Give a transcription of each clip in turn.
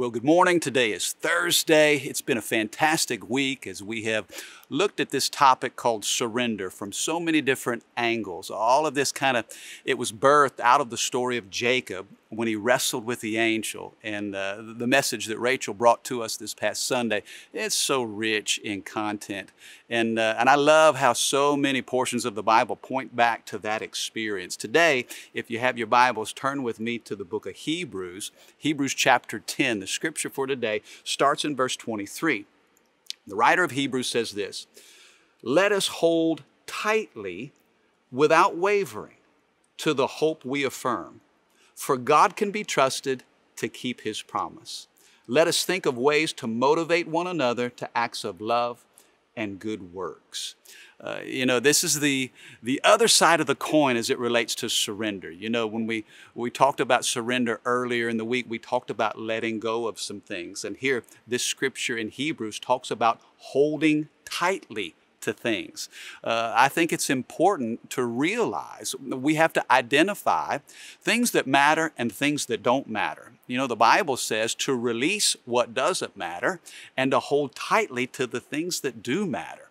Well, good morning. Today is Thursday. It's been a fantastic week as we have looked at this topic called surrender from so many different angles. All of this kind of, it was birthed out of the story of Jacob when he wrestled with the angel and uh, the message that Rachel brought to us this past Sunday. It's so rich in content. And, uh, and I love how so many portions of the Bible point back to that experience. Today, if you have your Bibles, turn with me to the book of Hebrews. Hebrews chapter 10, the scripture for today starts in verse 23. The writer of Hebrews says this Let us hold tightly without wavering to the hope we affirm for God can be trusted to keep his promise. Let us think of ways to motivate one another to acts of love and good works. Uh, you know, this is the, the other side of the coin as it relates to surrender. You know, when we, we talked about surrender earlier in the week, we talked about letting go of some things. And here, this scripture in Hebrews talks about holding tightly to things. Uh, I think it's important to realize we have to identify things that matter and things that don't matter. You know, the Bible says to release what doesn't matter and to hold tightly to the things that do matter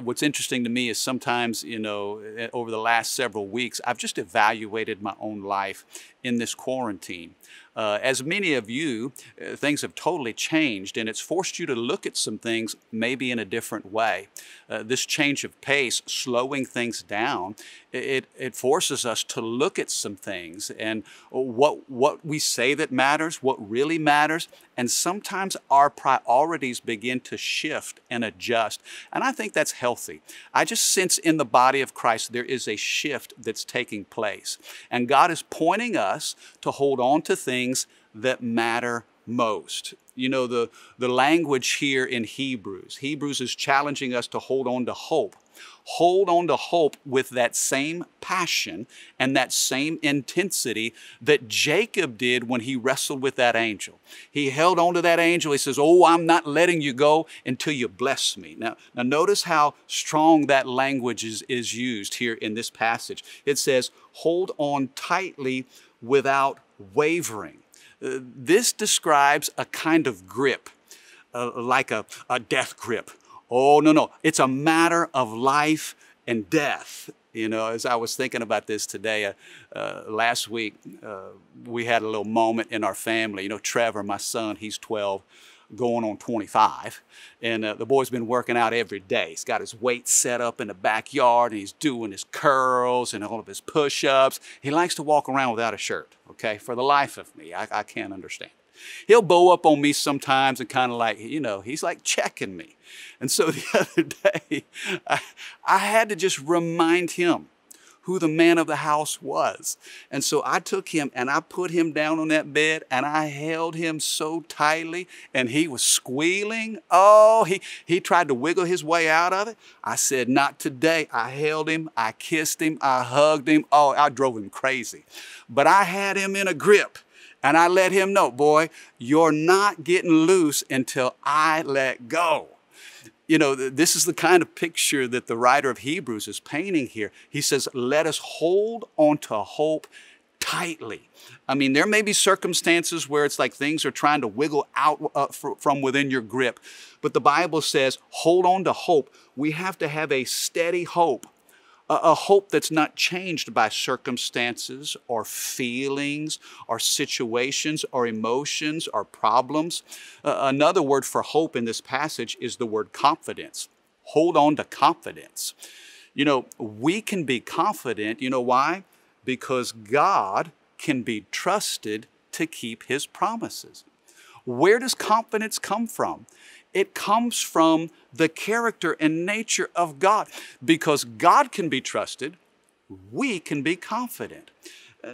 what's interesting to me is sometimes, you know, eh, over the last several weeks, I've just evaluated my own life in this quarantine. Uh, as many of you, uh, things have totally changed and it's forced you to look at some things maybe in a different way. Uh, this change of pace, slowing things down, it, it forces us to look at some things and what, what we say that matters, what really matters, and sometimes our priorities begin to shift and adjust. And I think that's that's healthy. I just sense in the body of Christ there is a shift that's taking place. And God is pointing us to hold on to things that matter most. You know, the, the language here in Hebrews, Hebrews is challenging us to hold on to hope. Hold on to hope with that same passion and that same intensity that Jacob did when he wrestled with that angel. He held on to that angel. He says, Oh, I'm not letting you go until you bless me. Now, now notice how strong that language is, is used here in this passage. It says, Hold on tightly without wavering this describes a kind of grip, uh, like a, a death grip. Oh, no, no. It's a matter of life and death. You know, as I was thinking about this today, uh, uh, last week, uh, we had a little moment in our family. You know, Trevor, my son, he's 12 going on 25. And uh, the boy's been working out every day. He's got his weight set up in the backyard and he's doing his curls and all of his push ups. He likes to walk around without a shirt, okay? For the life of me, I, I can't understand. He'll bow up on me sometimes and kind of like, you know, he's like checking me. And so the other day, I, I had to just remind him who the man of the house was. And so I took him and I put him down on that bed and I held him so tightly and he was squealing. Oh, he, he tried to wiggle his way out of it. I said, Not today. I held him, I kissed him, I hugged him. Oh, I drove him crazy. But I had him in a grip. And I let him know, boy, you're not getting loose until I let go you know, this is the kind of picture that the writer of Hebrews is painting here. He says, let us hold on to hope tightly. I mean, there may be circumstances where it's like things are trying to wiggle out uh, uh from within your grip, but the Bible says, hold on to hope. We have to have a steady hope a, hope that's not changed by circumstances or feelings or situations or emotions or problems. Uh, another word for hope in this passage is the word confidence. Hold on to confidence. You know, we can be confident, you know why? Because God can be trusted to keep His promises. Where does confidence come from? It comes from the character and nature of God. Because God can be trusted, we can be confident.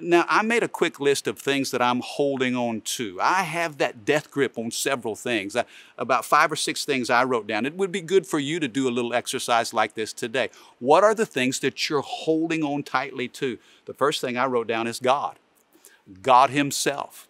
Now, I made a quick list of things that I'm holding on to. I have that death grip on several things, I, uh, about five or six things I wrote down. It would be good for you to do a little exercise like this today. What are the things that you're holding on tightly to? The first thing I wrote down is God, God Himself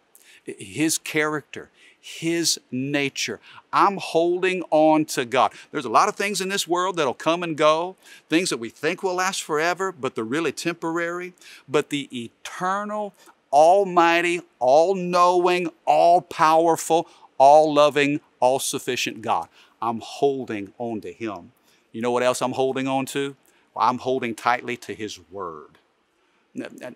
his character, his nature. I'm holding on to God. There's a lot of things in this world that'll come and go, things that we think will last forever, but they're really temporary. But the eternal, almighty, all knowing, all powerful, all loving, all sufficient God. I'm holding on to Him. You know what else I'm holding on to? Well, I'm holding tightly to His Word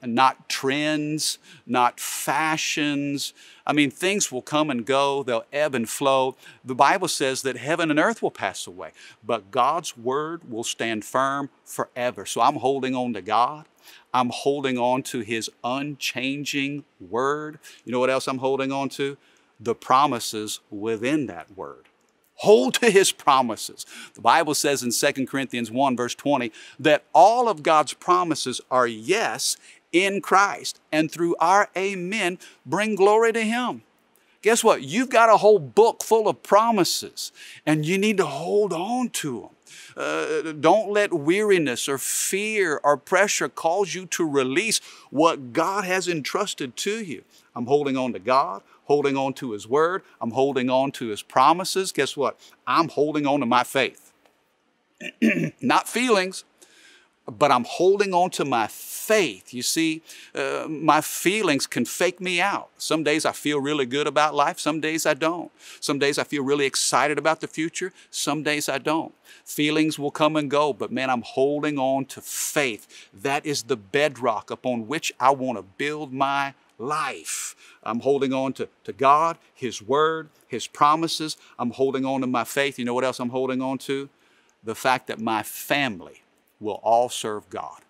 not trends, not fashions. I mean, things will come and go, they'll ebb and flow. The Bible says that heaven and earth will pass away, but God's word will stand firm forever. So I'm holding on to God. I'm holding on to His unchanging word. You know what else I'm holding on to? The promises within that word. Hold to his promises. The Bible says in 2 Corinthians 1, verse 20, that all of God's promises are yes in Christ, and through our amen, bring glory to him. Guess what? You've got a whole book full of promises, and you need to hold on to them. Uh, don't let weariness or fear or pressure cause you to release what God has entrusted to you. I'm holding on to God, holding on to His Word. I'm holding on to His promises. Guess what? I'm holding on to my faith. Not feelings, but I'm holding on to my faith. You see, uh, my feelings can fake me out. Some days I feel really good about life, some days I don't. Some days I feel really excited about the future, some days I don't. Feelings will come and go, but man, I'm holding on to faith. That is the bedrock upon which I want to build my life. I'm holding on to, to God, His Word, His promises. I'm holding on to my faith. You know what else I'm holding on to? The fact that my family will all serve God.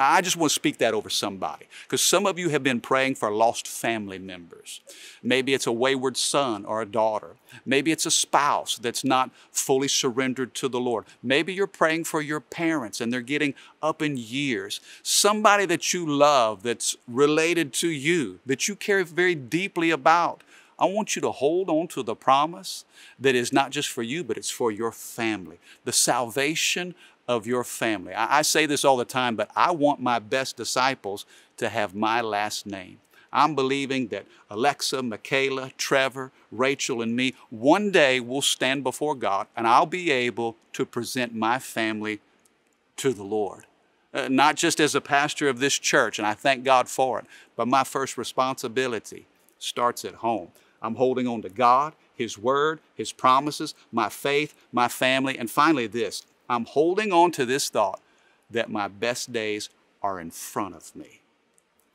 I just want to speak that over somebody because some of you have been praying for lost family members. Maybe it's a wayward son or a daughter. Maybe it's a spouse that's not fully surrendered to the Lord. Maybe you're praying for your parents and they're getting up in years. Somebody that you love that's related to you, that you care very deeply about. I want you to hold on to the promise that is not just for you, but it's for your family, the salvation of your family. I, I say this all the time, but I want my best disciples to have my last name. I'm believing that Alexa, Michaela, Trevor, Rachel, and me, one day will stand before God and I'll be able to present my family to the Lord. Uh, not just as a pastor of this church, and I thank God for it, but my first responsibility starts at home. I'm holding on to God, His Word, His promises, my faith, my family, and finally this I'm holding on to this thought that my best days are in front of me.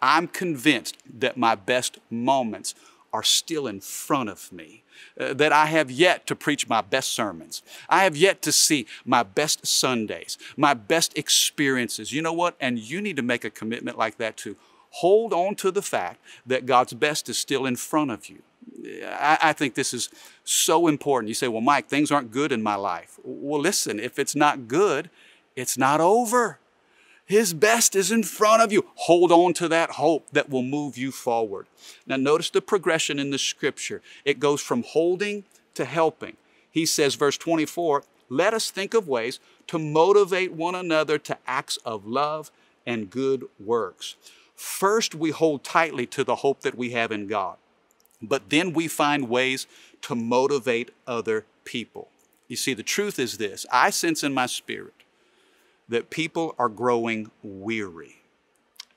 I'm convinced that my best moments are still in front of me, uh, that I have yet to preach my best sermons. I have yet to see my best Sundays, my best experiences. You know what? And you need to make a commitment like that too. Hold on to the fact that God's best is still in front of you. I, I think this is so important. You say, well, Mike, things aren't good in my life. Well, listen, if it's not good, it's not over. His best is in front of you. Hold on to that hope that will move you forward. Now, notice the progression in the scripture. It goes from holding to helping. He says, verse 24, let us think of ways to motivate one another to acts of love and good works. First, we hold tightly to the hope that we have in God but then we find ways to motivate other people. You see, the truth is this I sense in my spirit that people are growing weary.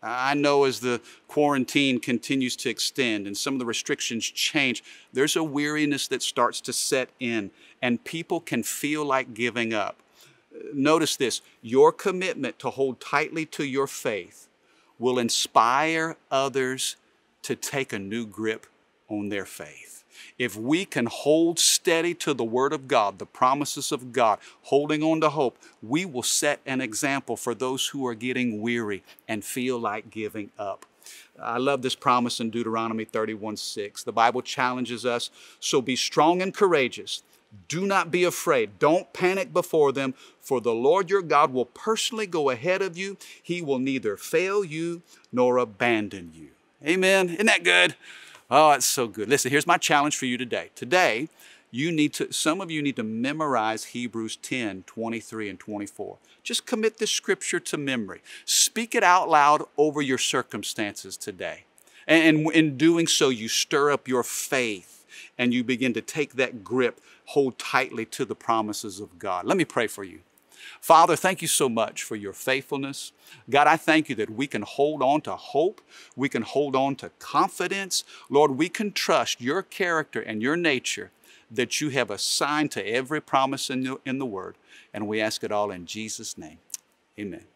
I know as the quarantine continues to extend and some of the restrictions change, there's a weariness that starts to set in, and people can feel like giving up. Notice this your commitment to hold tightly to your faith will inspire others to take a new grip on their faith. If we can hold steady to the Word of God, the promises of God, holding on to hope, we will set an example for those who are getting weary and feel like giving up. I love this promise in Deuteronomy 31 6. The Bible challenges us so be strong and courageous. Do not be afraid. Don't panic before them, for the Lord your God will personally go ahead of you. He will neither fail you nor abandon you. Amen. Isn't that good? Oh, it's so good. Listen, here's my challenge for you today. Today, you need to, some of you need to memorize Hebrews 10, 23 and 24. Just commit this scripture to memory. Speak it out loud over your circumstances today. And in doing so, you stir up your faith and you begin to take that grip, hold tightly to the promises of God. Let me pray for you. Father, thank you so much for your faithfulness. God, I thank you that we can hold on to hope. We can hold on to confidence. Lord, we can trust your character and your nature that you have assigned to every promise in the, in the Word. And we ask it all in Jesus' name. Amen.